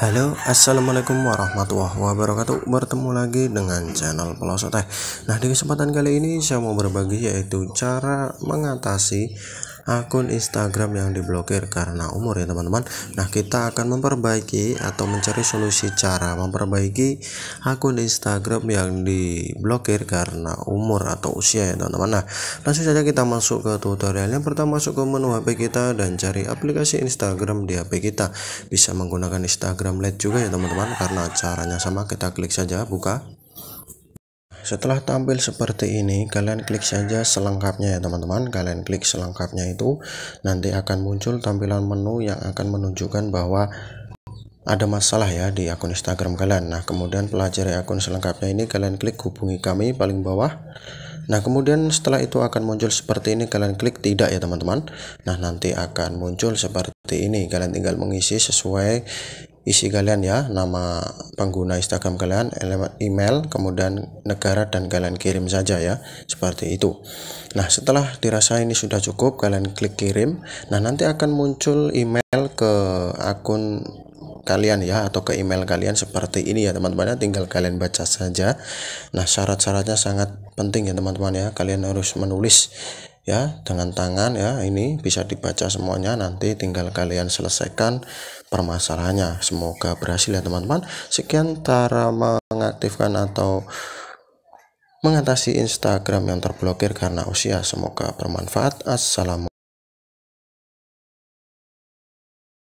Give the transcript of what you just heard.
Halo assalamualaikum warahmatullahi wabarakatuh bertemu lagi dengan channel pelosok teh nah di kesempatan kali ini saya mau berbagi yaitu cara mengatasi akun Instagram yang diblokir karena umur ya teman-teman nah kita akan memperbaiki atau mencari solusi cara memperbaiki akun Instagram yang diblokir karena umur atau usia ya teman-teman nah langsung saja kita masuk ke tutorialnya pertama masuk ke menu HP kita dan cari aplikasi Instagram di HP kita bisa menggunakan Instagram Lite juga ya teman-teman karena caranya sama kita klik saja buka setelah tampil seperti ini, kalian klik saja selengkapnya ya teman-teman. Kalian klik selengkapnya itu nanti akan muncul tampilan menu yang akan menunjukkan bahwa ada masalah ya di akun Instagram kalian. Nah, kemudian pelajari akun selengkapnya ini kalian klik hubungi kami paling bawah. Nah, kemudian setelah itu akan muncul seperti ini. Kalian klik tidak ya, teman-teman. Nah, nanti akan muncul seperti ini. Kalian tinggal mengisi sesuai isi kalian ya nama pengguna Instagram kalian email kemudian negara dan kalian kirim saja ya seperti itu nah setelah dirasa ini sudah cukup kalian klik kirim nah nanti akan muncul email ke akun kalian ya atau ke email kalian seperti ini ya teman-teman ya tinggal kalian baca saja nah syarat-syaratnya sangat penting ya teman-teman ya kalian harus menulis ya dengan tangan ya ini bisa dibaca semuanya nanti tinggal kalian selesaikan permasalahannya semoga berhasil ya teman-teman sekian cara mengaktifkan atau mengatasi Instagram yang terblokir karena usia semoga bermanfaat assalamualaikum